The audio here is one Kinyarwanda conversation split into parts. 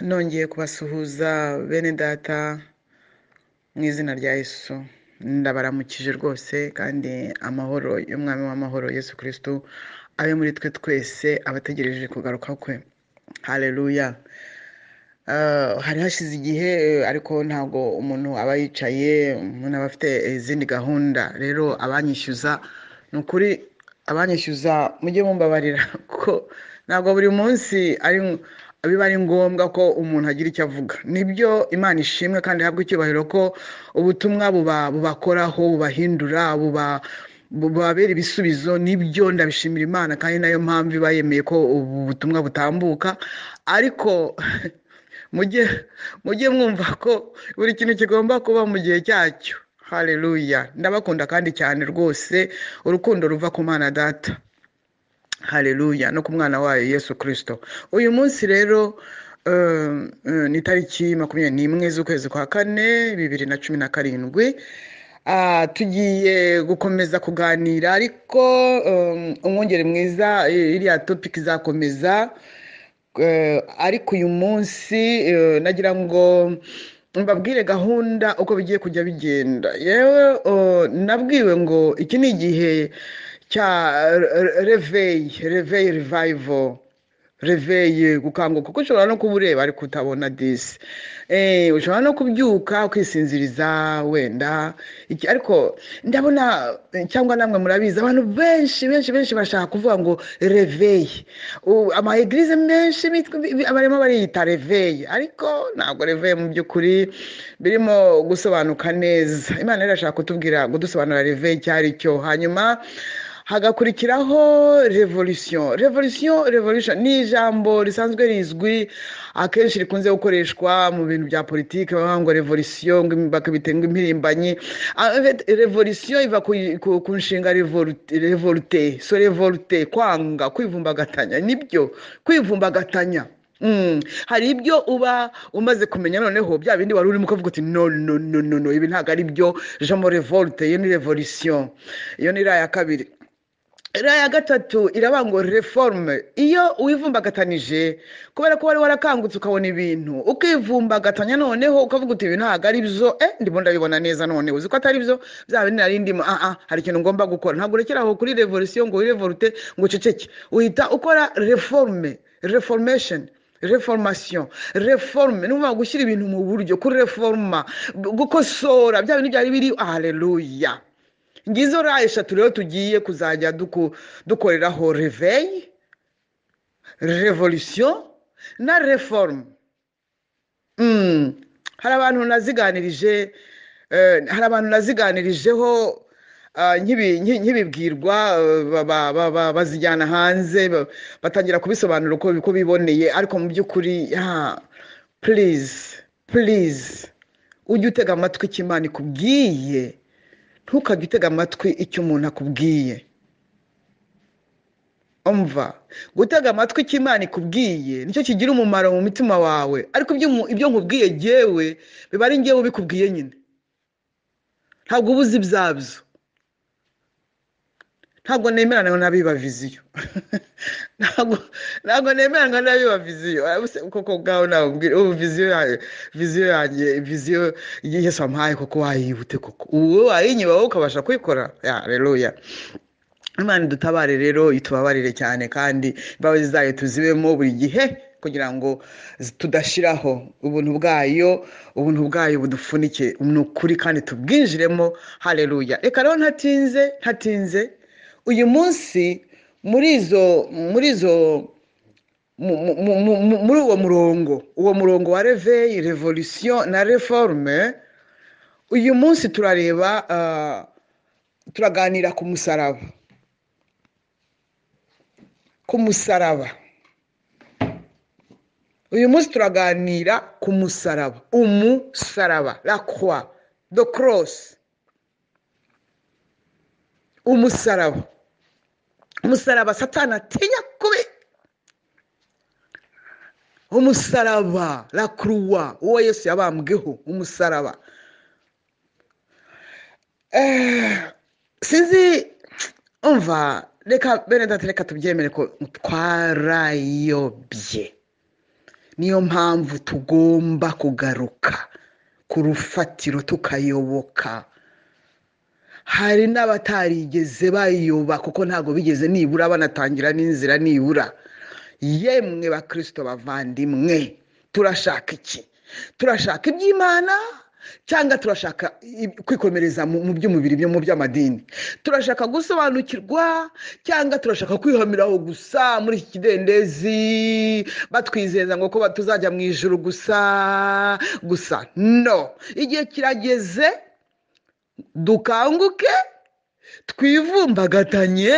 nongeye kubasuhuza bene data mu izina rya yesu ndabaramukije rwose kandi amahoro y'umwami w'amahoro yesu kirisitu abe muri twe twese abategereje kugaruka kwe hareruya uh, hari hashize igihe ariko ntabwo umuntu aba yicaye umuntu aba afite izindi gahunda rero abanyishyuza ni ukuri abanyishyuza mujye mumbabarira kuko ntabwo buri munsi ari biba ari ngombwa ko umuntu agira icyo avuga nibyo imana ishimwe kandi ihabwa icyubahiro ko ubutumwa bubakoraho bubahindura bubabera ibisubizo nibyo ndabishimira imana kandi nayo mpamvu iba yemeye ko ubu butumwa butambuka ariko mujye mujye mwumva ko buri kintu kigomba kuba mu gihe cyacyo hareruya ndabakunda kandi cyane rwose urukundo ruva ku mana data hareruya no ku mwana wayo yesu kirisito uyu munsi rero um, um, ni tariki makumyabiri n'imwe z'ukwezi kwa kane bibiri na cumi na karindwi ah, tugiye gukomeza kuganira ariko um, umwungeri mwiza iriya topiki izakomeza uh, ariko uyu munsi uh, nagira ngo mbabwire gahunda uko bigiye kujya bigenda yewe uh, nabwiwe ngo iki ni igihe cya reveyi reveyi rivayivo reveye gukanguka kuko ushobora no kubureba ureba ariko utabona disi eh, ushobora no kubyuka ukisinziriza wenda ariko ndabona cyangwa namwe murabizi abantu benshi benshi benshi bashaka kuvuga ngo reveye amayegirize menshi barimo bariyita reveye ariko ntabwo reveye mu by'ukuri birimo gusobanuka neza imana irashaka kutubwira kudusobanurira reveye icyo ari cyo hanyuma hagakurikiraho revolisiyo revolisiyo revolisiyo ni ijambo risanzwe rizwi akenshi rikunze gukoreshwa mu bintu bya politiki bavuga ngo revolisiyo bakabitenga impirimbanyi ah, revolisiyo iva ku nshinga revolute so revolute kwanga kwivumbagatanya nibyo kwivumbagatanya hmm. hari ibyo uba umaze kumenya noneho bya bindi wari urimo ukavuga uti no no no no ibi ntabwo ari byo jambo revolte iyo ni revolisiyo iyo ni iriya ya kabiri ya gatatu iraba ngo reforme iyo wivumbagatanije kubera ko wari warakangutse ukabona ibintu ukivumbagatanya noneho ukavuga uti ibi ntabwo ari byo eh ndimo ndabibona neza noneho uzi ko atari byo byaba nari ndimo aha ah hari ikintu ngomba gukora ntabwo urekera aho kuri revolution ngo wirevolute ngo uceceke uhita ukora reforme reformation reformation reforme ni gushyira ibintu mu buryo kureforma gukosora bya bintu byari biri haleluya ngizo uraye eshatu rero tugiye kuzajya dukoreraho reveyi revolisiyo na reforumu hmm. hari abantu naziganirije eh, hari abantu naziganirijeho eh, nk'ibibwirwa bazijyana hanze batangira kubisobanura uko biboneye ariko mu by'ukuri purize purize ujye utega amatwi ikimana ikubwiye ntukajye utega amatwi icyo umuntu akubwiye umva gutega amatwi icyo imana ikubwiye nicyo kigira umumaro mu mitima wawe ariko ibyo nkubwiye ngewe biba ari ngewe ubikubwiye nyine ntabwo uba ibyabyo ntabwo nemerana na biba viziyo ntabwo nemeranywa nayo viziyo kuko ubwawe nabubwira ubu viziyo yawe viziyo yanjye viziyo y'ingeso wamuhaye kuko wayihute kuko ubu wayinyuba ukabasha kuyikora yareruya imana dutabare rero itubabarire cyane kandi imbabazi zayo tuzibemo buri gihe kugira ngo tudashyiraho ubuntu bwayo ubuntu bwayo budupfunike ni ukuri kandi tubwinjiremo hareruya reka rero ntatinze ntatinze uyu munsi muri izo muri izo muri uwo murongo uwo murongo wa reveyi revolisiyo na reforme uyu munsi turareba ah, turaganira ku musaraba ku musaraba uyu munsi turaganira ku musaraba umusaraba la croix the cross umusaraba umusaraba satani atinya kubi umusaraba rakuruwa uwo yesu yabambweho umusaraba eh, sinzi umva reka bene dati reka tubyemere ko twarayobye niyo mpamvu tugomba kugaruka ku rufatiro tukayoboka hari n'abatarigeze bayiyoba kuko ntabwo bigeze nibura banatangira n'inzira nibura yemwe bakirisito bavandimwe turashaka iki turashaka iby'imana cyangwa turashaka kwikomereza mu by'umubiri byo mu by'amadini turashaka gusobanukirwa cyangwa turashaka kwihomeraho gusa muri iki kidendezi batwizeza ngo ko tuzajya mu ijoro gusa gusa no igihe kirageze dukanguke twivumbagatanye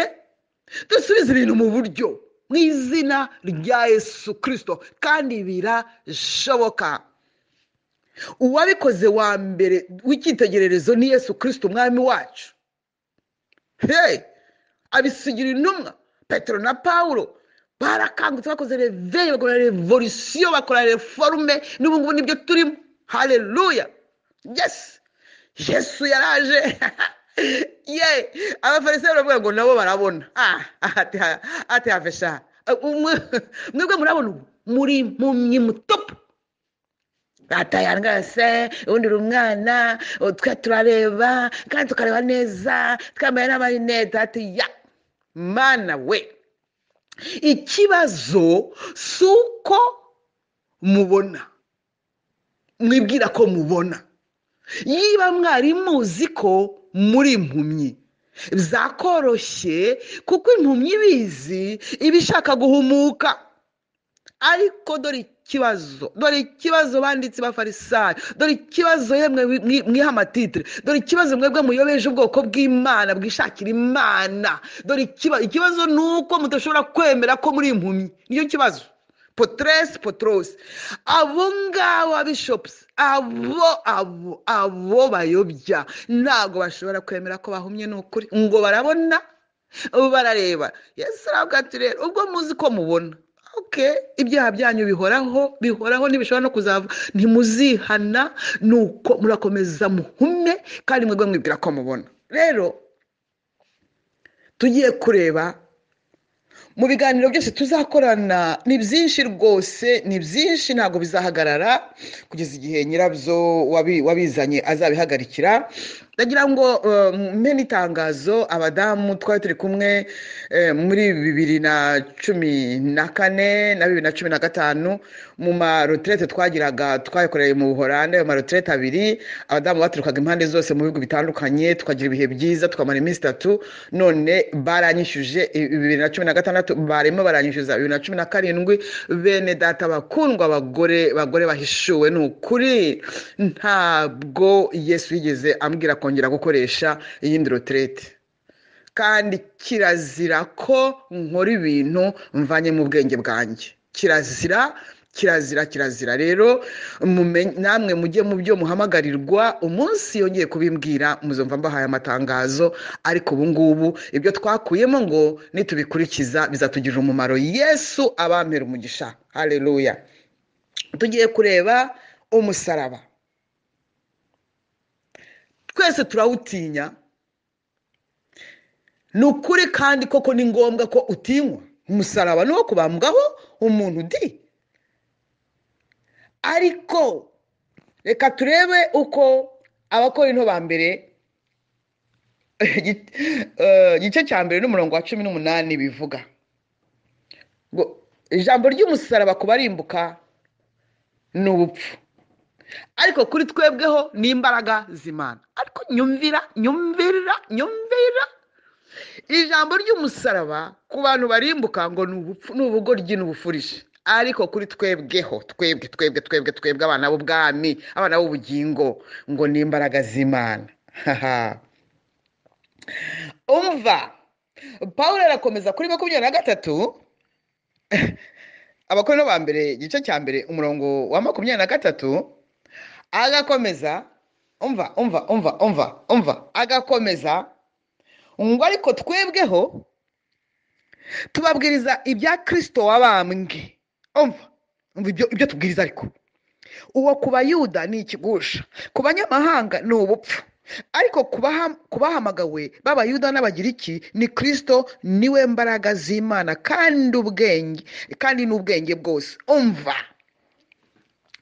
dusubize ibintu mu buryo mu izina rya Yesu kirisito kandi birashoboka uwabikoze wa mbere w'icyitegererezo ni Yesu kirisito umwami wacu hey abisigira intumwa petero na paul barakangutse bakoze reveyi bakora revolisiyo bakora reforume n'ubu nibyo turimo hareruya yesi jesu yaraje ye abafariseri baravuga ngo nabo barabona ah, ah, ati havesha ah, eh, mwebwe murabona ubu muri mu myimutopu se ubundi uri umwana oh, twe turareba kandi tukareba neza twambaye n'amarinete ati ya mana we ikibazo si uko mubona mwibwira ko mubona yiba mwari muzi ko muri impumyi byakoroshye kuko impumyi ibizi iba ishaka guhumuka ariko dore ikibazo dore ikibazo banditse bafarisayo dore ikibazo yemwe mwiha amatitire dore ikibazo mwebwe muyobeje ubwoko bw'imana bwishakira imana dore ikibazo ni uko mudashobora kwemera ko muri impumyi nicyo kibazo Potres, Potros abo ngabo bishopusi abo abo abo bayobya ntabwo bashobora kwemera ko bahumye ni ukuri ngo barabona barareba yesu aravuga ati rero ubwo muzi ko mubona oke ibyaha byanyu bihoraho bihoraho ntibishobora no kuzava ntimuzihana nuko murakomeza muhume kandi mwebwe mwibwira ko mubona rero tugiye kureba mu biganiro byose tuzakorana ni byinshi rwose ni byinshi ntabwo bizahagarara kugeza igihe nyirabyo wabizanye azabihagarikira ndagira ngo eh, mpe n'itangazo abadamu twari turi kumwe eh, muri bibiri na cumi na kane na bibiri na cumi na gatanu mu maroterete twagiraga twayakoreye mu buhorande ayo maroterete abiri abadamu baturukaga impande zose mu bihugu bitandukanye tukagira ibihe byiza tukamara iminsi itatu none baranyishyuje bibiri na cumi na gatandatu barimo baranyishyuza bibiri na cumi na karindwi bene data bakundwa abagore bagore bahishuwe ni ukuri ntabwo yesu yigeze ambwira ko yakongera gukoresha iyindi roterete kandi kirazira ko nkora ibintu mvanye mu bwenge bwanjye kirazira kirazira kirazira rero namwe mujye mu byo muhamagarirwa umunsi yongeye kubimbwira muzumva mbahaye amatangazo ariko ubu ngubu ibyo twakuyemo ngo nitubikurikiza bizatugirira umumaro yesu abampera umugisha hareruya tugiye kureba umusaraba twese turawutinya ni ukuri kandi koko ni ngombwa ko utinywa umusaraba ni uwo kubambwaho umuntu uti ariko reka turebe uko abakora into ba mbere eh, igice cya mbere n'umurongo wa cumi n'umunani bivuga ijambo ry'umusaraba kubarimbuka barimbuka ni ubupfu ariko kuri twebweho ni imbaraga z'imana ariko nyumvira nyumvira nyumvira ijambo ry'umusaraba ku bantu barimbuka ngo ni ubugoryi n'ubufurije ariko kuri twebweho twebwe twebwe twebwe twebwe abana b'ubwami abana b'ubugingo ngo ni imbaraga z'imana umva paul arakomeza kuri makumyabiri na gatatu abakono ba mbere igice cya mbere umurongo wa makumyabiri na gatatu agakomeza umva umva umva umva umva agakomeza ngo ariko twebweho tubabwiriza ibya kirisito wabambwe umva ibyo tubwiriza ariko uwo ku bayuda ni ikigusha ku banyamahanga ni ubupfu ariko kubahamagawe b'abayuda n'abagiriki ni kirisito niwe mbaraga z'imana kandi ubwenge kandi n'ubwenge bwose umva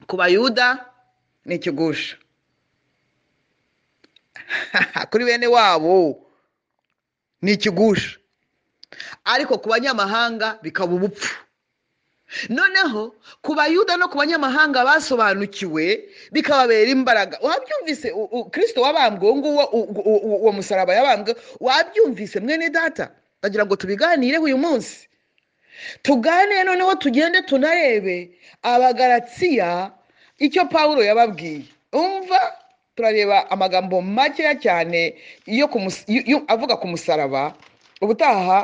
ku bayuda n'ikigusha kuri bene wabo ni ikigusha ariko ku banyamahanga bikaba ubupfu noneho ku bayuda no ku banyamahanga basobanukiwe bikababera imbaraga wabyumvise kirisito wabambwe uwo uwo musaraba yabambwe wabyumvise mwene data bagira ngo tubiganire uyu munsi tuganire noneho tugende tunarebe abagaratsiya icyo paul yababwiye umva turareba amagambo makeya cyane avuga ku musaraba ubutaha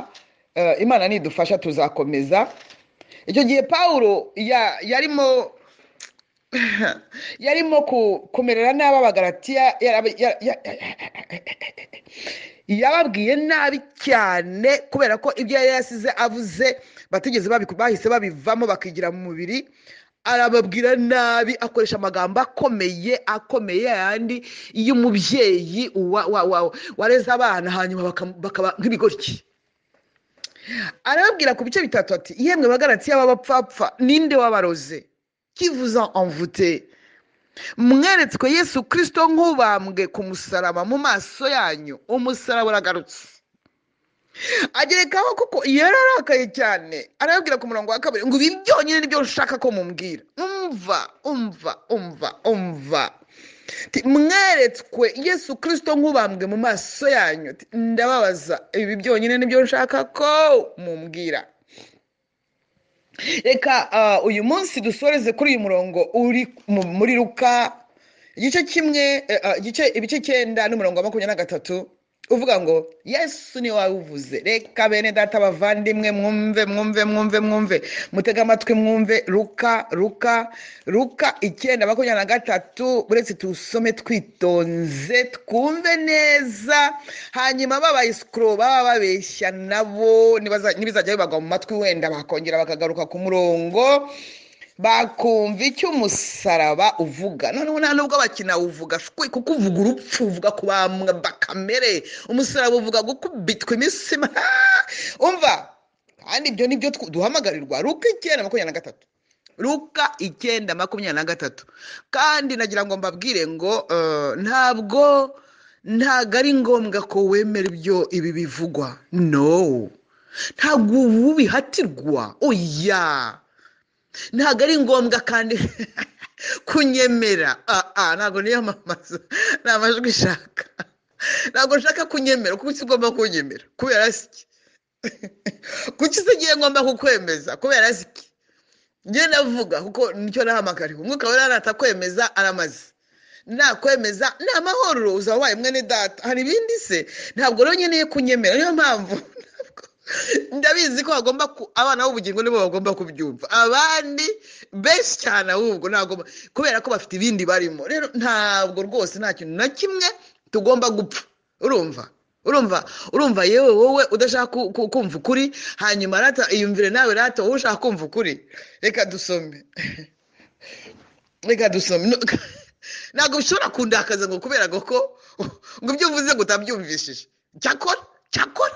eh, imana nidufasha tuzakomeza icyo gihe paul yarimo yarimo kumerera nabi abagaratiya yababwiye nabi cyane kubera ko ibyo yari yasize avuze batigeze bahise babivamo bakigira mu mubiri arababwira nabi akoresha amagambo akomeye akomeye yayandi y'umubyeyi wareze abana hanyuma bakaba nk'ibigoryi arababwira ku bice bitatu ati yemwe bagaratsi bapfapfa ninde wabaroze kivuza envute mweretswe yesu kirisito nk'ubambwe ku musaraba mu maso yanyu umusaraba uragarutse agerekaho kuko yararakaye cyane arababwira ku murongo wa kabiri ngo ibi byonyine nibyo ushaka ko mumbwira umva umva umva umva mweretswe yesu kirisito nk'ubambwe mu maso yanyu ndababaza ibi byonyine nibyo nshaka ko mumbwira reka uh, uyu munsi dusoreze kuri uyu murongo uri muri ruka igice kimwe eh, uh, igice ibice cyenda n'umurongo wa makumyabiri na gatatu uvuga ngo yesu ni wowe uvuze reka bene data bavandimwe mwumve mwumve mwumve mwumve mutega amatwi mwumve ruka ruka ruka icyenda makumyabiri na gatatu uretse tuwusome twitonze twumve neza hanyuma babayisukuro baba babeshya nabo ntibizajya bibagwa mu matwi wenda bakongera bakagaruka ku murongo bakumva icyo umusaraba uvuga noneho nta nubwo bakina uvuga kuko uvuga urupfu uvuga ku bakamere umusaraba uvuga gukubitwa imisima umva kandi ibyo ni byo duhamagarirwa ruka icyenda makumyabiri na gatatu ruka icyenda makumyabiri na gatatu kandi nagira ngo mbabwire ngo eh, ntabwo ntabwo ari ngombwa ko wemera ibyo ibi bivugwa no ntabwo ubu bihatirwa oya ntabwo ari ngombwa kandi kunyemera ah, ah, ntabwo niyamamaza ni amajwi ishaka ntabwo nshaka kunyemera kuko ugomba kunyemera kubera siki kuki se ngiye ngomba kukwemeza kubera siki njye navuga kuko nicyo nahamagariwe umwuka wera aratakwemeza aramaze nakwemeza ni amahoro uzaba wabaye mwene data hari ibindi se ntabwo rero nkeneye kunyemera niyo mpamvu ndabizi ko hagomba abana b'ubugingo nibo bagomba kubyumva abandi benshi cyane ahubwo ntabwo kubera ko bafite ibindi barimo rero ntabwo rwose nta kintu na kimwe tugomba gupfa urumva urumva urumva yewe wowe udashaka kumva ukuri hanyuma rata yumvire nawe rata wowe ushaka kumva ukuri reka dusome reka dusome ntabwo bishobora kundakaza ngo kubera ko ngo ibyo uvuze ngo utabyumvishije cyakora cyakora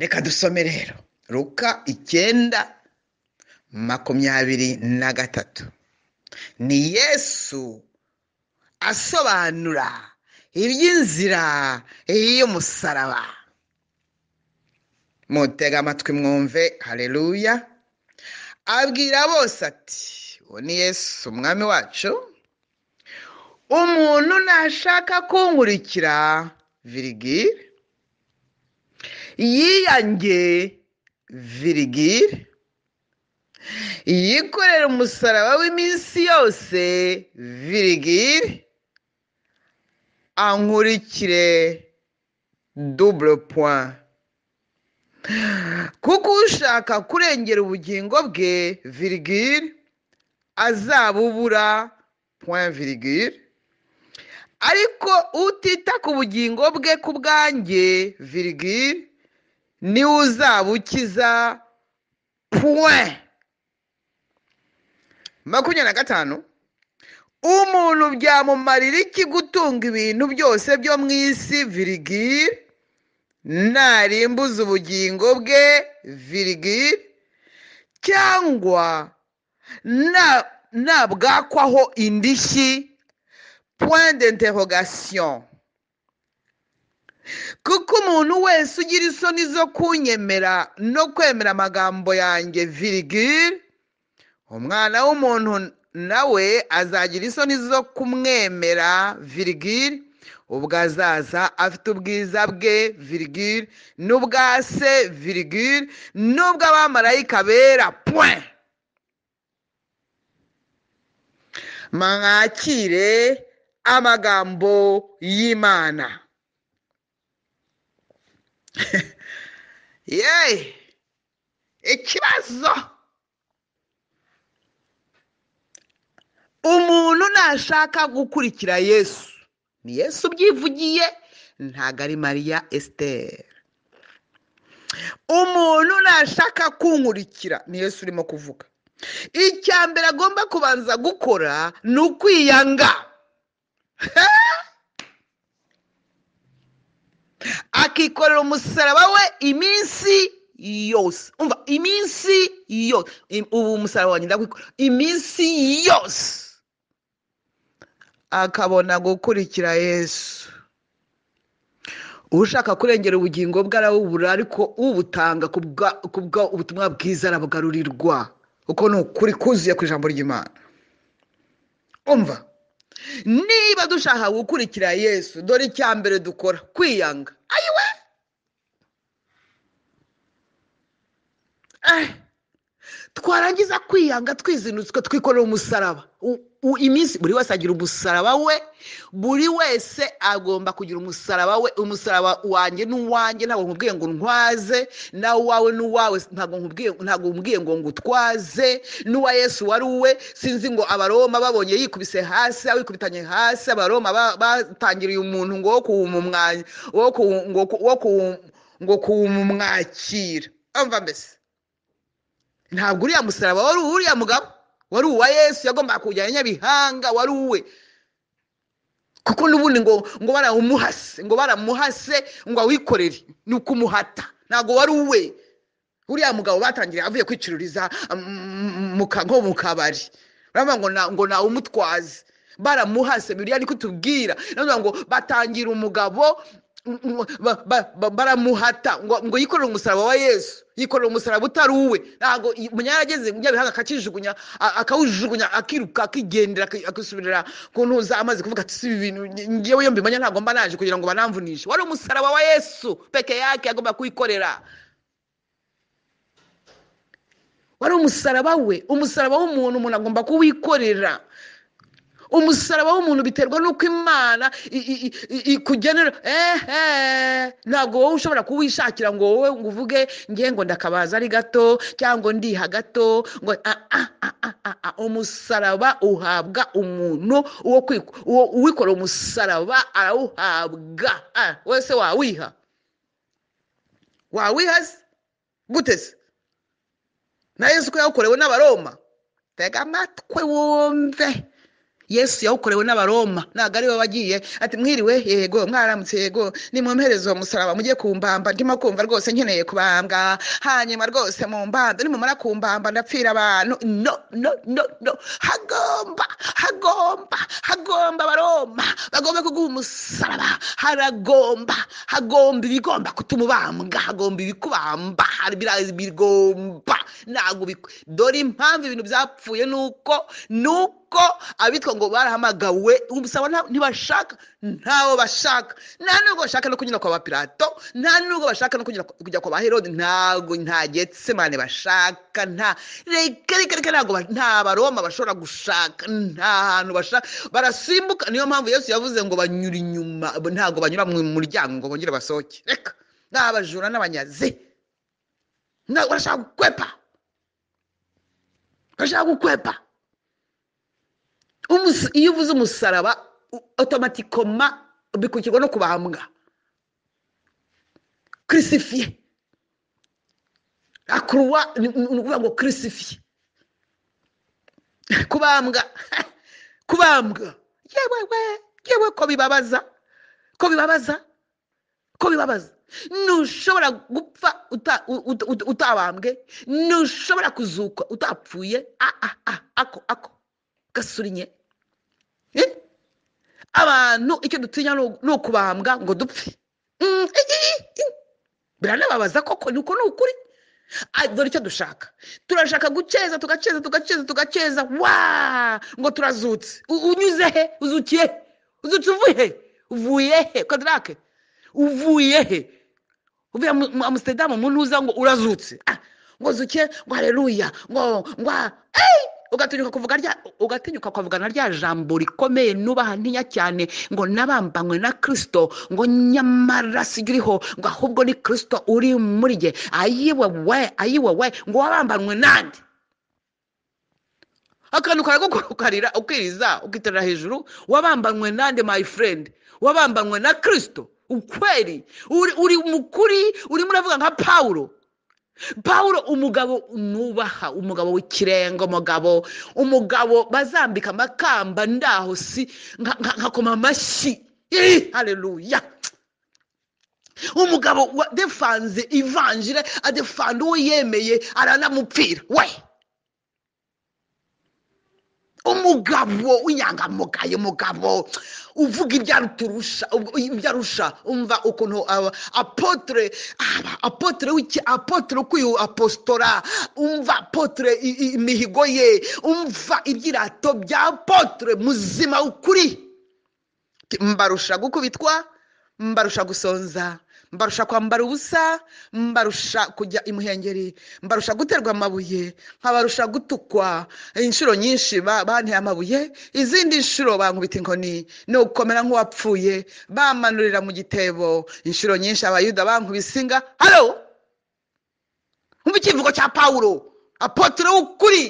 reka dusome rero ruka icyenda makumyabiri na gatatu ni yesu asobanura iby'inzira y'umusaraba mutega amatwi mwumve hareruya abwira bose ati uwo ni yesu umwami wacu umuntu nashaka kunkurikira virigire yiyange virigire yikorera umusaraba w'iminsi yose virigire ankurikire duburo puwa kuko ushaka kurengera ubugingo bwe virigire azabubura puwa virigire ariko utita ku bugingo bwe ku bwanjye virigire niwe uzabukiza puwe makumyabiri na gatanu umuntu byamumarira iki gutunga ibintu byose byo mu isi virigire ntarimbuza ubugingo bwe virigire cyangwa nabwakwaho indishyi point d'interrogation kuko umuntu wese ugira isoni zo kunyemera no kwemera amagambo yanjye virigire umwana w'umuntu nawe azagira isoni zo kumwemera virigire ubwo azaza afite ubwiza bwe virigire n'ubwa se virigire n'ubw'abamarayika bera pwe mwakire amagambo y'imana yeee ikibazo umuntu nashaka gukurikira yesu ni yesu ubyivugiye ntabwo ari mariya esiteri umuntu nashaka kunkurikira ni yesu urimo kuvuga icya mbere agomba kubanza gukora ni ukwiyanga akikorera umusaraba we iminsi yose umva iminsi yose ubu umusaraba wanjye ndakwikorera iminsi yose akabona gukurikira yesu ushaka kurengera ubugingo bwe arawubura ariko ubutanga kubwo ubutumwa bwiza arabugarurirwa uko ni ukuri kuzuye ku ijambo ry'imana umva niba dushaka gukurikira yesu dore icya mbere dukora kwiyanga ayiwe twarangiza kwiyanga twizinutswe twikorera umusaraba iminsi buri wese agira umusaraba we buri wese agomba kugira umusaraba we umusaraba wanjye n'uwanjye ntabwo nkubwiye ngo ntwaze n'uwawe n'uwawe ntabwo nkubwiye ngo ngutwaze n'uwa yesu wari uwe sinzi ngo abaroma babonye yikubise hasi wikubitanye hasi abaroma batangiriye umuntu ngo wo kuwumwakira mva mbese ntabwo uriya musaraba wari uriya mugabo wari uwa yesu yagombaga kujyana nyabihanga wari uwe kuko n'ubundi ngo ngo baramuhase ngo baramuhase ngo awikorere ni ukumuhata ntabwo wari uwe uriya mugabo batangiye avuye kwicururiza mm, mm, nko mu kabari baravuga ngo ngo nawe umutwaze baramuhase biriya niko tubwira ngo batangira umugabo baramuhata ngo yikorere umusaraba wa yesu yikorera umusaraba utari uwe ntabwo umunyari ageze akakijugunya akawujugunya akiruka akigendera akisubirira ku ntuza amaze kuvuga ati si ibi bintu ngewe yo mbimenya ntabwo mba naje kugira ngo banamvunishe wari umusaraba wa yesu peke yake agomba kuwikorera wari umusaraba we umusaraba w'umuntu umuntu agomba kuwikorera umusaraba w'umuntu biterwa n'uko imana ikugenera ehe ntabwo wowe ushobora kuwishakira ngo wowe ngo uvuge ngo ndakabaza ari gato cyangwa ndiha gato ngo umusaraba uhabwa umuntu uwo uwikora umusaraba arawuhabwa wese wawiha wawiha guteze na yesu ko yawukorewe n'abaroma tega amatwi wumve yesu yawukorewe n'abaroma ntabwo ari we wagiye ati mwiriwe yego mwaramutse yego nimwomereze uwo musaraba mujye kumbamba ndimo kumva rwose nkeneye kubambwa hanyuma rwose mu mbanda nimumara kumbamba ndapfira abantu no no no no hagomba hagomba hagomba abaroma bagomba kuguha umusaraba haragomba hagomba ibigomba kutumubambwa hagomba ibikubamba bigomba ntabwo dore impamvu ibintu byapfuye nuko uko kuko abitwa ngo barahamagawe ubusaba ntibashaka ntawo bashaka nta nubwo bashaka no kunyura kwa ba pirato nta nubwo bashaka no kujya kwa ba herode ntabwo nta getsemane bashaka nta reka reka reka ntabwo nta baroma bashobora gushaka nta hantu bashaka barasimbuka niyo mpamvu yesu yavuze ngo banyura inyuma ntabwo banyura mu muryango ngo bongere basohoke reka ni abajura n'abanyazi barashaka gukwepa barashaka gukwepa iyo uvuze umusaraba otomatikoma bikurikirwa no kubambwa kirisifiye akuruwa ni ukuvuga ngo kirisifiye kubambwa kubambwa yewe we yewe ko bibabaza ko bibabaza ko bibabaza ntushobora gupfa utabambwe ntushobora kuzuka utapfuye ako ako gasuriye eh? abantu icyo dutinya ni ukubambwa ngo dupfe mm, eh, eh, biranababaza koko ni uko ni ukuri dore icyo dushaka turashaka gukeza tugakeza tugakeza tugakeza wa ngo turazutse unyuze he uzukiye uzutse uvuye he uvuye he kadirake uvuye he uvuye amusitadamu mu ntuza ngo urazutse ah! ngo zuke ngo hareruya ngo ngo eee ugatinyuka kuvuga rya ugatinyuka kuvugana rya jambo rikomeye nubaha ntinya cyane ngo nabambanywe na kirisito ngo nyamara si uriho ngo ahubwo ni kirisito uri muri jye ayiwe we ayiwe we ngo wabambanywe nande akantu karagukurukarira ukiriza ukiterera hejuru wabambanywe nande my friend wabambanywe na kirisito ukweri uri mu kuri urimo uravuga nka pawuro paul umugabo nubaha umugabo w'ikirenga umugabo umugabo bazambika amakamba ndaho si nkakoma amashyi hareruya umugabo wadefanze ivanjire adefanda uwo yemeye aranamupfira we umugabo w'inyangamugayo umugabo uvuga ibyo aturusha arusha umva ukuntu apotere uh, apotere w'iki apotere k'uyu apositora umva apotere imihigo ye umva ibyirato bya apotere muzima ukuri mbarusha gukubitwa mbarusha gusonza mbarusha kwambara ubusa mbarusha kujya imuhengeri mbarusha guterwa amabuye nkabarusha gutukwa inshuro nyinshi banteye amabuye izindi nshuro bankubita inkoni ni ugukomera nk'uwapfuye bamanurira mu gitebo inshuro nyinshi abayuda bankubise inga haro ikivugo cya pawuro apotire w'ukuri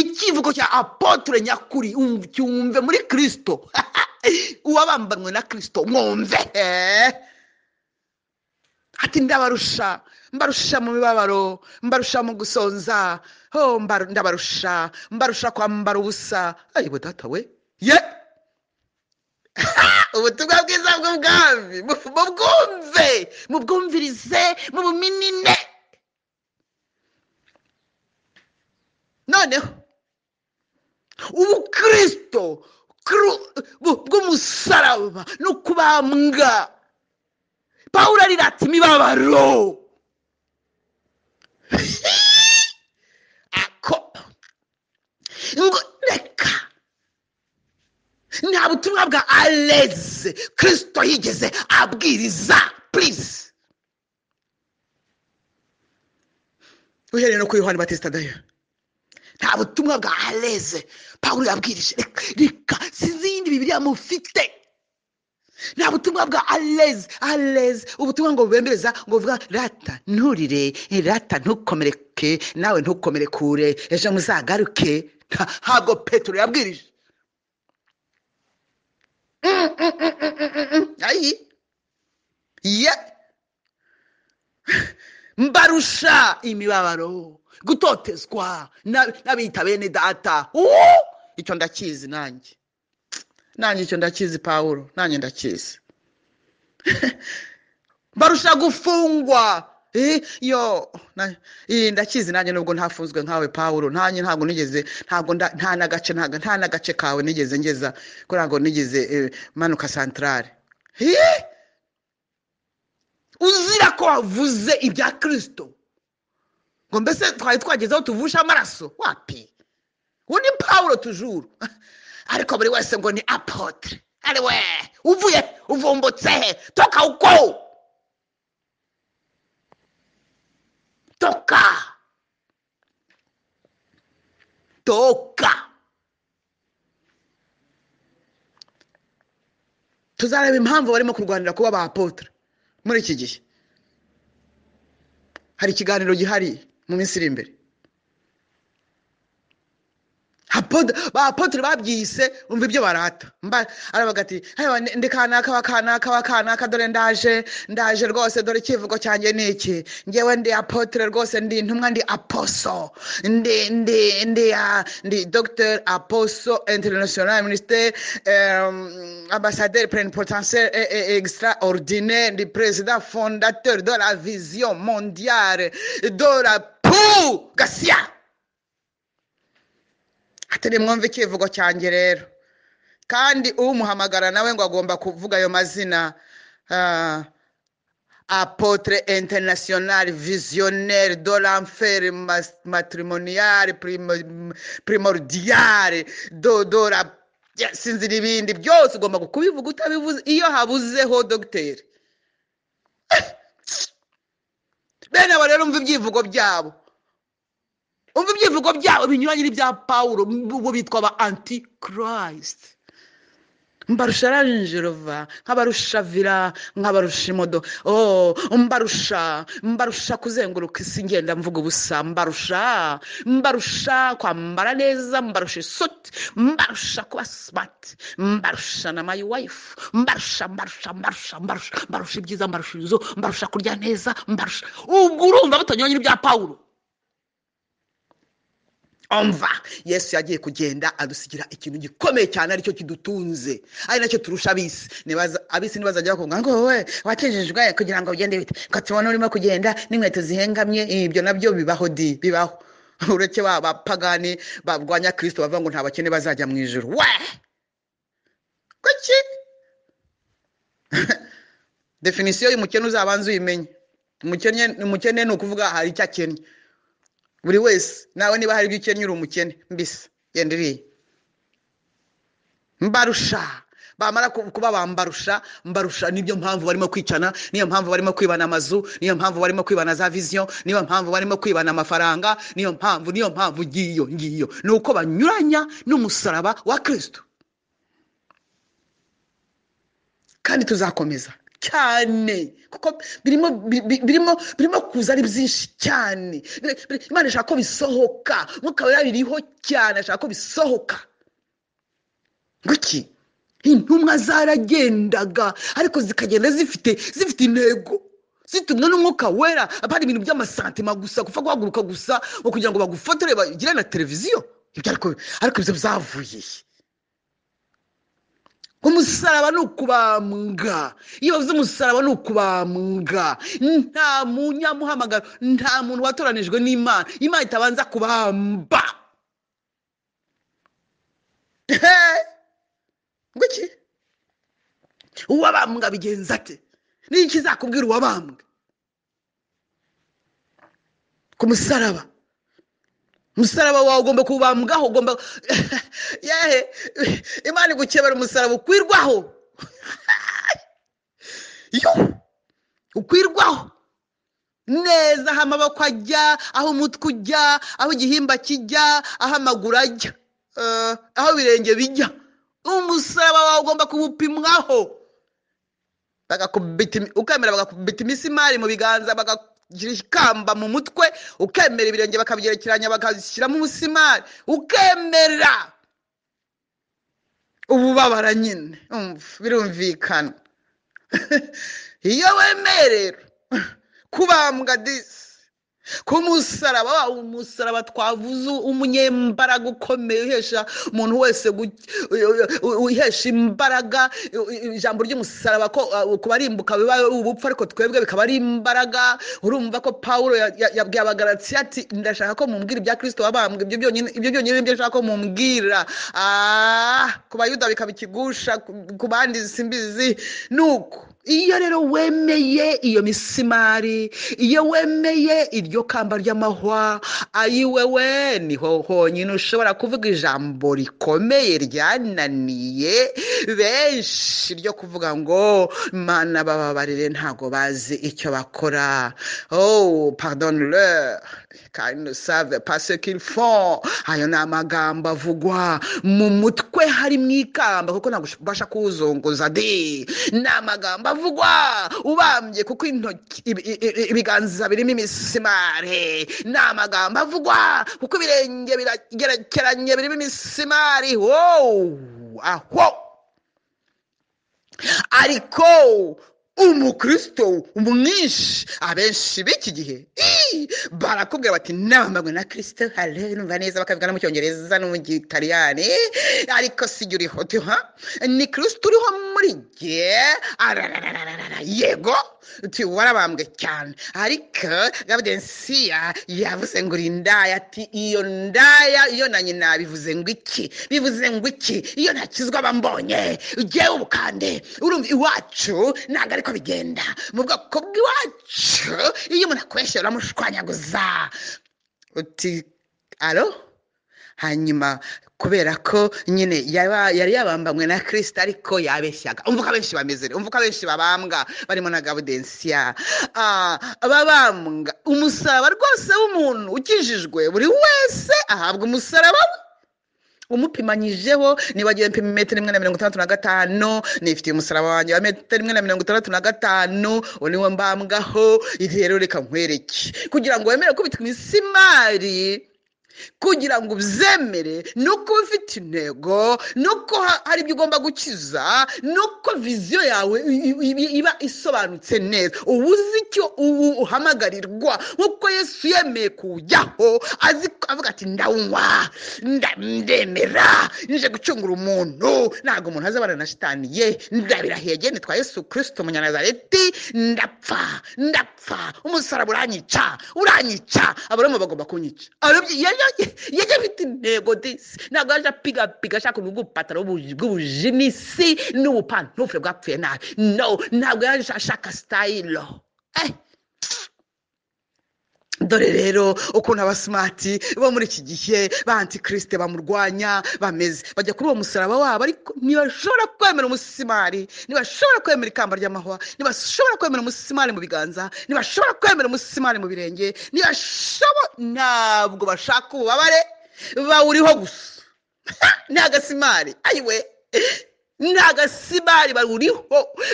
ikivugo cya apotire nyakuri cyumve muri kirisito uwabambanywe na kirisito mwumve eh. ati ndabarusha mbarusha mu mibabaro mbarusha mu gusonza oh, ndabarusha mbarusha kwambara ubusa ayi budata we ye ubutumwa bwiza bw'ubwami mubwumve mubwumvirize buminine noneho ubu kirisito bw'umusaraba no kubambwa pawulo arira ati imibabaro ngo reka nta butumwa bwa areze kirisito yigeze abwiriza purize uhereye no kuri yohani batista dayo nta butumwa bwa hareze pawulo yabwirije reka sinzi iyindi bibiriya mufite nta butumwa bwa areze areze ubutumwa ngo bwembereza ngo vuga rata nturire rata ntukomereke nawe ntukomere kure ejo muzagaruke ntabwo petero yabwirije mm, mm, mm, mbarusha imibabaro gutotezwa n'abita bene data icyo ndakizi nanjye nanjye icyo ndakizi paul nanjye ndakizi barusha gufungwa eh, yo ndakizi nanjye nubwo ntafunzwe nkawe paul nanjye ntabwo nigeze ntabwo nta n'agace nta n'agace kawe nigeze ngeza kubera ngo nigeze eh, manuka santarare eh! uzira ko wavuze ibya kirisito ngo mbese twari twageze aho tuvusha amaraso wapi uwo ni pawuro tujuru ariko buri wese ngo ni apotre ariwe uvuye uvumbutse he toka uko toka toka tuzareba impamvu barimo kurwanira kuba ba apotre muri iki gihe hari ikiganiro gihari mu minsi iri imbere apotre babyise umva ibyo barata aravuga ati ndi kanaka wa kanaka wa kanaka dore ndaje ndaje rwose dore ikivugo cyanjye ni iki ngewe ndi apotre rwose ndi intumwa ndi aposo ndi ndi ndi ndi dr aposo international minister ambassadeur plenipotentiaire extraordinaire ndi president fondateur de la vision mondiale de la pou gasia atari mwumva ikivugo cyanjye rero kandi umuhamagara nawe ngo agomba kuvuga ayo mazina ah, apotre international visionnaire de l'enfer matrimoniale dodora sinzi n'ibindi byose ugomba kubivuga utabivuze iyo habuzeho dogiteri eh, bene abo rero umva ibyivugo byabo umva ibyivugo byabo binyuranye n'ibya paul bo bitwa aba anti kirisite mbarusha ranjirova nkabarusha vira nkabarusha imodo oh mbarusha mbarusha kuzenguruka isi ngenda mvuga ubusa mbarusha mbarusha kwambara neza mbarusha isoti mbarusha kuba simati mbarusha na mayi wayifu mbarusha mbarusha mbarusha mbarusha mbarusha ibyiza mbarusha inzu mbarusha kurya neza mbarusha ubwo urumva batanyuranye n'ibya pawuro amva yesu yagiye kugenda adusigira ikintu gikomeye cyane aricyo kidutunze ari nacyo turusha abisi abisi ntibazajya bakubwira ngo wowe wakijijwe kugira ngo ugende bite ko tubona urimo kugenda n'inkweto zihengamye ibyo nabyo bibaho di bibaho uretse bapagani barwanya kirisito bavuga ngo nta bakene bazajya mu ijoro we kuki definisiyo y'umukene uzabanza uyimenye umukene ni ukuvuga hari icyo akennye buri wese nawe niba hari ibyo uri umukene mbese genda uriye mbarusha bamara kuba bambarusha mbarusha nibyo mpamvu barimo kwicana niyo mpamvu barimo kwibana amazu niyo mpamvu barimo kwibana za viziyo niyo mpamvu barimo kwibana amafaranga niyo mpamvu niyo mpamvu ngiyo ngiyo ni uko banyuranya n'umusaraba wa kirisito kandi tuzakomeza cyane kuko birimo birimo kuza ari byinshi cyane imana ishaka ko bisohoka mwuka we yaririho cyane ashaka ko bisohoka guki intumwa zaragendaga ariko zikagenda zifite zifite intego zitumwe n'umwuka wera abandi ibintu by'amasantima gusa gupfa guhaguruka gusa kugira ngo bagufotore bagire na televiziyo ariko ibyo byavuye umusaraba ni ukubambwa iyo bavuze umusaraba ni ukubambwa nta munyamuhamagaro nta muntu watoranijwe n'imana imana itabanza kubamba ngwiki uwabambwa bigenza ate n'iki zakubwira uwabambwa ku musaraba umusaraba wawe ugomba kubambwaho ugomba yehe imana igukebera umusaraba ukwirwaho ukwirwaho neza aho amaboko ajya aho umutwe ujya aho igihimba kijya aho amaguru ajya eh, aho ibirenge bijya umusaraba wawe ugomba kubupimwaho ukamera bakakubita imisimari mu biganza bagaku ikamba mu mutwe ukemera ibirenge bakabigerekeranya bakabishyiramo ubusimari ukemera ububabara nyine birumvikana iyo wemerera kubambwa disi ku musaraba wa umusaraba twavuze umunyembaraga ukomeye uhesha umuntu wese uhesha imbaraga ijambo ry'umusaraba ko uh, kubarimbuka biba ubupfu ariko twebwe bikaba ari imbaraga urumva ko paul yabwiye abagaratsi ati ndashaka ko mumbwira ibya kirisito wabambwe ibyo byonyine ibyo byonyine nibyo ko mumbwira ah, ku bayuda bikaba ikigusha ku bandi simbizi ni uko iyo rero wemeye iyo misimari iyo wemeye iryo kamba ry'amahwa ayiwewe niho honyine ushobora kuvuga ijambo rikomeye ryananiye benshi ryo kuvuga ngo mana bababarire ntago bazi icyo bakora oh pardon le kandi usave paseke fo ayo ni amagambo avugwa mu mutwe harimo ikamba kuko ntabwo ubasha kuwuzunguza de ni amagambo avugwa ubambye kuko intoki ibiganza birimo imisimari ni amagambo avugwa kuko ibirenge biragerekeranye birimo imisimari wowu aho ariko umukristo mwinshi abenshi b'iki gihe barakubwira bati namagwe na kirisito hare numva neza bakavuga no mu cyongereza no mu gitaliyani ariko sijya uriho tuha ni kirisito uriho muri jye yego warabambwe cyane ariko gabudensiya yavuze ngo uri ndaya ati iyo ndaya iyo na nyina bivuze ngo iki bivuze ngo iki iyo ntakizwa bambonye ugewe ubukande urumva iwacu ntabwo ari ariko bigenda mu bwoko bw'iwacu iyo umuntu akoresheje uramushwanyaguza uti aro hanyuma kubera ko nyine yari yabambanywe na kirisita ariko yabeshyaga umvuka benshi bameze umvuka benshi babambwa barimo na gabudensiya ah, babambwa umusaraba rwose w'umuntu ukijijwe buri wese ahabwa umusaraba we umupimanyijeho nibagiwe mpima metero imwe na mirongo itandatu na gatanu nifitiye umusaraba wanjye wa metero imwe na mirongo itandatu na gatanu uwo niwo mbambwaho rero reka nkwereke kugira ngo wemere kubitwa imisimari kugira ngo uzemere nuko uba ufite intego nuko hari ibyo ugomba gukiza nuko viziyo yawe iba isobanutse neza uba uzi icyo ubu uhamagarirwa nkuko yesu yemeye kujyaho azi avuga ati ndawunywa ndemera nje gucungura umuntu ntabwo umuntu azabana na shitani ye ndabirahiye agenda twa yesu kirisito munyanazareti ndapfa ndapfa umusaraba uranyica uranyica abarimu bagomba kunyica Ye jemi ti negotis. Na gwenja piga piga chakou mou gou patalo mou gou jini. Si nou pan nou fre gwa pfe na. Nou na gwenja chakastay lo. Eh! dore rero ukuntu abasimati bo muri iki gihe ba antikirisite bamurwanya bameze bajya kuri uwo musaraba wabo ariko ntibashobora kwemera umusimari ntibashobora kwemera ikamba ry'amahwa ntibashobora kwemera umusimari mu biganza ntibashobora kwemera umusimari mu birenge ntibashobora ntabwo bashaka ububabare bawuriho gusa ni agasimari ayiwe ni agasimari bawuriho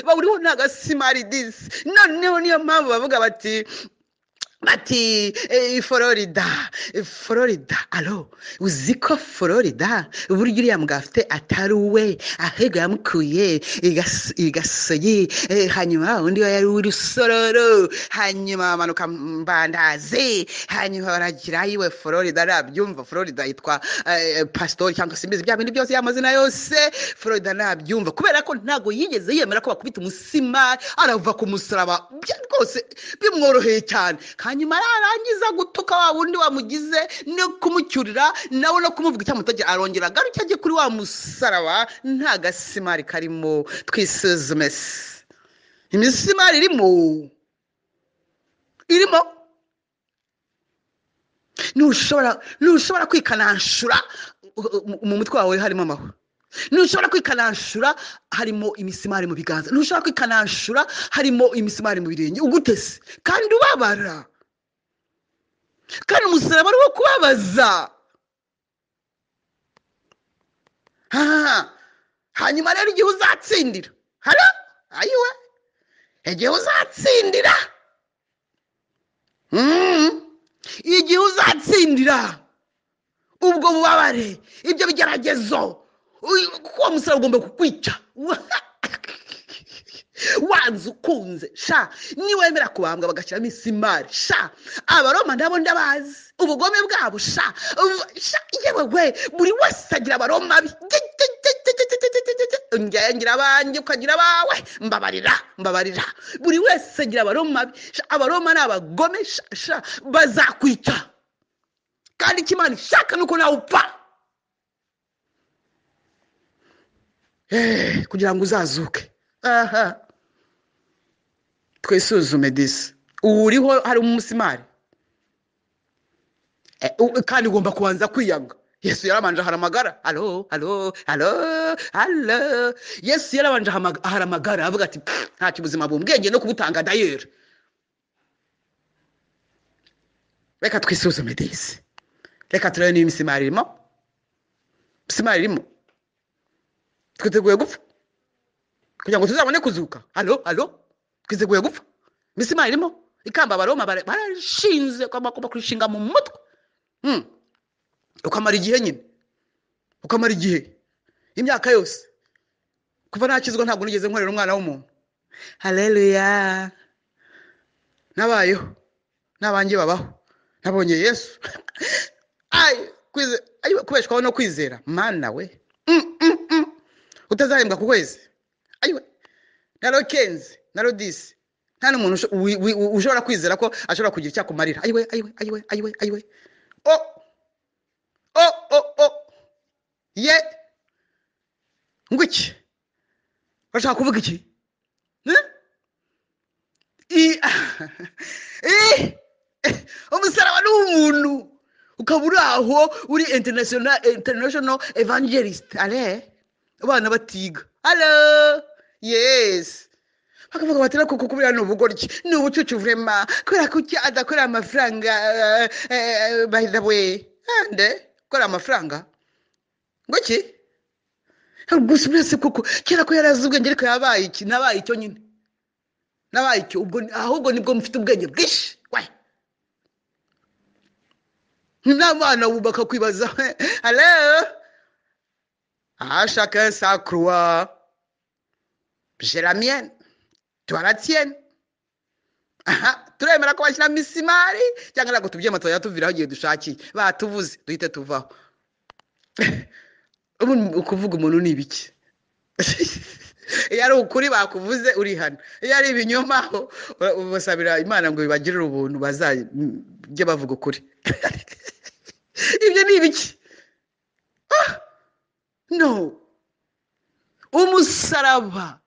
bawuriho ni agasimari disi noneho niyo mpamvu bavuga bati bati eh, florida eh, florida alo uzi ko florida burya uriya mugabo afite atari uwe ahubwo yamukuye igasogi eh, hanyuma undi we yari urusororo hanyuma amanuka mbandazi hanyuma baragira yiwe florida nabyumva florida yitwa pasitori cyangwa se imbizi bya bindi byose y'amazina yose florida nabyumva kubera ko ntabwo yigeze yemera ko bakubita umusima arava ku musaraba rwose bimworoheye cyane hanyuma yarangiza gutuka wa wundi wamugize no kumucyurira nawe no kumuvuga icyamutegera arongera agaruke ajye kuri wa musaraba nta gasimari karimo twisuzume imisimari irimo irimo ntushobora kwikanansura mu mutwe wawe harimo amahwa ntushobora kwikanashura harimo imisima mu biganza ntushobora kwikanashura harimo imisimari mu birenge ugutese kandi ubabara kandi umusaraba ari uwo kubabaza hanyuma rero igihe uzatsindira hano ayiwe igihe uzatsindira hmm? igihe uzatsindira ubwo bubabare ibyo bigeragezo wa musore ugomba kukwica wanze ukunze sha niwemera kubambwa bagashyiramo isimari sha abaroma nabo ndabazi ubugome bwabo sha yewe we buri wese agira abaroma be abanjye ukagira abawe mbabarira mbabarira buri wese agira abaroma abaroma ni abagome sha bazakwica kandi ikimana ishaka nuko nawe upfa Eh, kugira ngo uzazuke twisuzume disi ubu uriho hari umusimari eh, kandi ugomba kubanza kwiyanga yesu yarabanje aharamagara haro haro haro haro yesu yarabanje aharamagara avuga ati ntacyo ubuzima bw'ubwenge no kubutanga dayeri reka twisuzume disi reka turebe niba imisimari irimo imisimari irimo twiteguye gupfa kugira ngo tuzabone kuzuka halo halo twiteguye gupfa imitima irimo ikamba abaroma barashinze bagomba kurishinga mu mutwe hmm. ukamara igihe nyine ukamara igihe imyaka yose kuva nakizwa ntabwo nigeze nkorera umwana w'umuntu hareruya nabayeho n'abange babaho nabonye yesu kubeshwaho no kwizera mana we utazahembwa ku kwezi ayiwe na rokenzi na rodisi nta n'umuntu ushobora kwizera ko ashobora kugira icyo akumarira ayiwe ayiwe ayiwe ayiwe ayiwe o o o o ye ngwiki urashaka kuvuga iki umusaraba ni umuntu ukaba uri aho uri international evangelist ale abana batiga halo yesi bakavuga bati ariko kuko buriya ni ubugoryi ni ubucucu vurema kubera ko adakorera amafaranga eh, eh, bayidawe ande gukora amafaranga ngo ki gusa uretse kuko kera ko yarazi ubwenge ariko yabaye iki nabaye icyo nyine nabaye icyo ubwo ahubwo nibwo mufite ubwenge bwinshi n'abana bakakwibaza halo à ah, chacun sa croix. J'ai la mienne, toi la tienne. turemera ko bashyiramo isimari cyangwa ntabwo tubyema tuzajya tuviraho igihe dushakiye batubuze duhite tuvaho ukuvuga umuntu ni ibiki iyo ari ukuri bakuvuze urihana iyo ari ibinyoma ubasabira imana ngo bibagirire ubuntu bazajye mm, bavuga ukuri ibyo ni ibiki ah! no umusaraba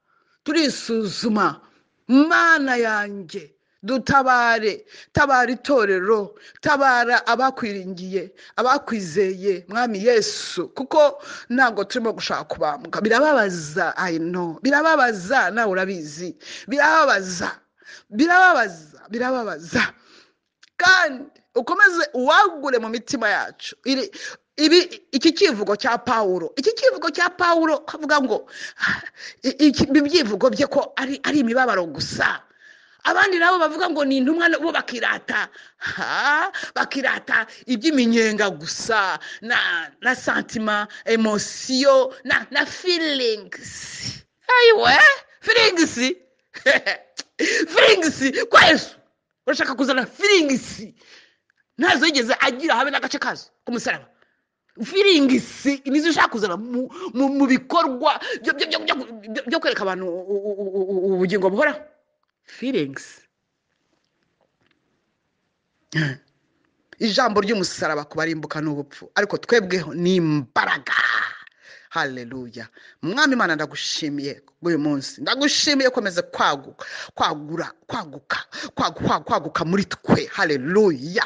turisuzuma mana yanjye dutabare tabara itorero tabara abakwiringiye abakwizeye mwami yesu kuko ntabwo turimo gushaka kubambuka birababaza ayino birababaza nawe urabizi birababaza birababaza birababaza kandi ukomeze uwagure mu mitima yacu ibi iki kivugo cya pawuro iki kivugo cya pawuro kavuga ngo ah, ibyivugo bye ko ari ari imibabaro gusa abandi nabo bavuga ngo ni intumwa bo bakirata bakirata iby'iminyenga gusa na na santima emosiyo na na firingisi ayiwe firingisi firingisi kwesu urashaka kuzana firingisi ntazo yigeze agira habe n'agace kazo k'umusaraba firingisi nizo ushaka kuzana mu bikorwa byo kwereka abantu ubugingo buhora firingisi ijambo ry'umusaraba kubarimbuka ni ubupfu ariko twebweho ni imbaraga hareruya umwami imana ndagushimiye uyu munsi ndagushimiye komeza kwaguka kwagura kwaguka kwaguka muri twe hareruya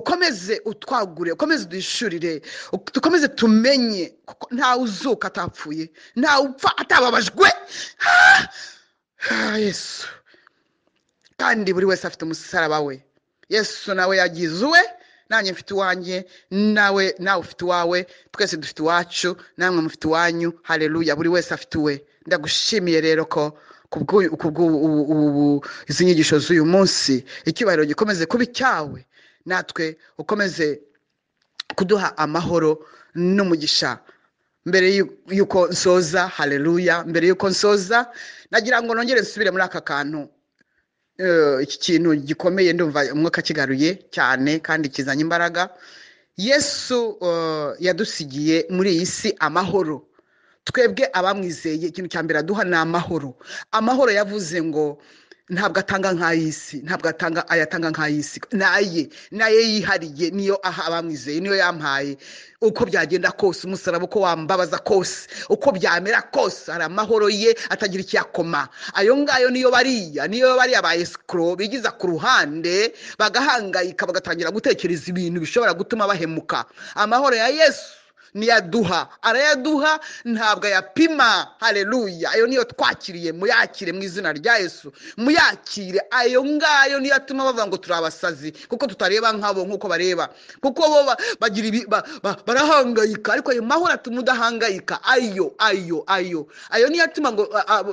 ukomeze utwagure ukomeze udushyurire dukomeze tumenye kuko ntawe uzuka atapfuye ntawe upfa atababajwe ah! Ah, yesu kandi buri wese afite umusaraba we yesu nawe yagize uwe nanjye mfite uwanjye nawe nawe ufite uwawe twese dufite iwacu namwe mufite iwanyu hareruya buri wese afite uwe ndagushimiye rero ko izi nyigisho z'uyu munsi icyubahiro gikomeze kuba icyawe natwe ukomeze kuduha amahoro n'umugisha mbere y'uko nsoza hareruya mbere y'uko nsoza nagira ngo nongere nsubire muri aka kantu Eh, iki kintu gikomeye ndumva umwuka kigaruye cyane kandi kizanye imbaraga yesu eh, yadusigiye muri iyi si amahoro twebwe abamwizeye ikintu cya mbere aduha ni amahoro amahoro yavuze ngo ntabwo atanga nk'ay'isi ntabwo atanga ayatanga nk'ay'isi naye aye ni aye yihariye niyo aha abamwizeye niyo yampaye uko byagenda kose umusaraba uko wambabaza kose uko byamera kose hari amahoro ye atagira icyakoma ayo ngayo niyo bariya niyo bariya ba esikoro bigiza ku ruhande bagahangayika bagatangira gutekereza ibintu bishobora gutuma bahemuka amahoro ya yesu ntiyaduha arayaduha ntabwo ayapima hareruya ayo niyo twakiriye muyakire mu izina rya Yesu muyakire ayo ngayo niyo atuma bavuga ngo turi abasazi kuko tutareba nk'abo nk'uko bareba kuko bo bagira ibi barahangayika ariko ayo mahoro atuma udahangayika ayo ayo ayo ayo niyo atuma ngo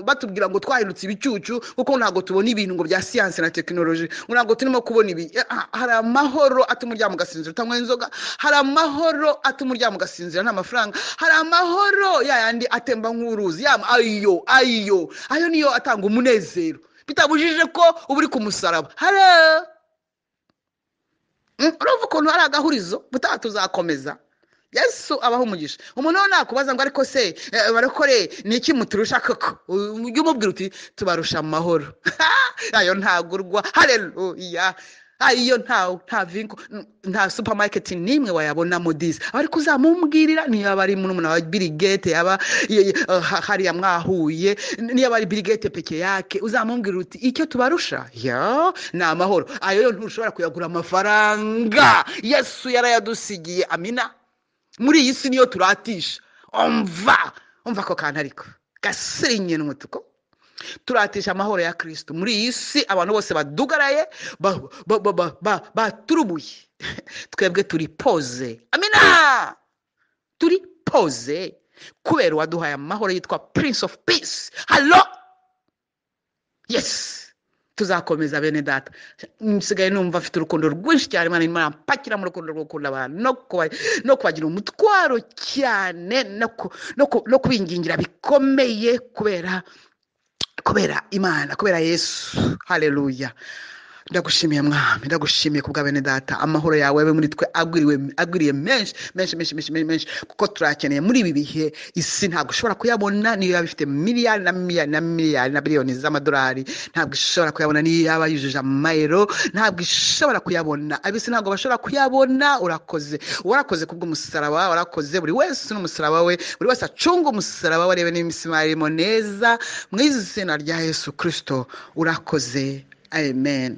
batubwira ngo twahindutse ibicucu kuko ntabwo tubona ibintu ngo bya siyansi na tekinoloji ntabwo turimo kubona ibi e, hari amahoro atuma uryama ugasinzira utanywa inzoga hari amahoro atuma uryama ugasinzira bagasinzira nta mafaranga hari amahoro yayandi atemba nk'uruzi ayo ayo ayo niyo atanga umunezero bitabujije ko uba uri ku musaraba hara mm, urumva ukuntu hari agahurizo butaha tuzakomeza yesu abaho umugisha umuntu we nakubaza ngo ariko se eh, barakore niki muturusha koko ujye umubwira uti tubarusha amahoro ayo ntagurwa hareruya Ah, iyo nta vinko nta supamaketi n'imwe wayabona disi ariko uzamubwirira niyo yaba ari murumuna wa birigete yaba eh, hariya mwahuye niyo yaba ari birigete peke yake uzamubwira uti icyo tubarusha ni amahoro ayo yo ntushobora kuyagura amafaranga yesu yarayadusigiye amina muri iyi si niyo turatisha umva umva ako kantu ariko gasirinyene umutuku turatisha amahoro ya kirisitu muri iyi si abantu bose badugaraye baturubuye twebwe turi poze amina turi poze kubera uwaduhaye amahoro yitwa prince of peace halo yesi tuzakomeza bene data nsigaye numva afite urukundo rwinshi cyane imana imana mpakira mu rukundo rwo gukunda abantu no kubagira umutwaro cyane no kubingingira bikomeye kubera kubera imana kubera yesu hareruya ndagushimiye mwami ndagushimiye ku bw'abene data amahoro yawe abe muri twe agwiriye menshi menshi menshi menshi menshi kuko turakeneye muri ibi bihe isi ntabwo ushobora kuyabona niyo yaba ifite miliyari na miliyari na miliyari na biliyoni z'amadolari ntabwo ishobora kuyabona niyo yaba yujuje amayero ntabwo ishobora kuyabona abisi ntabwo bashobora kuyabona urakoze warakoze kubw'umusaraba warakoze buri wese n'umusaraba we buri wese acunga umusaraba we arebe n'imisima irimo neza mu izina rya yesu kirisito urakoze amen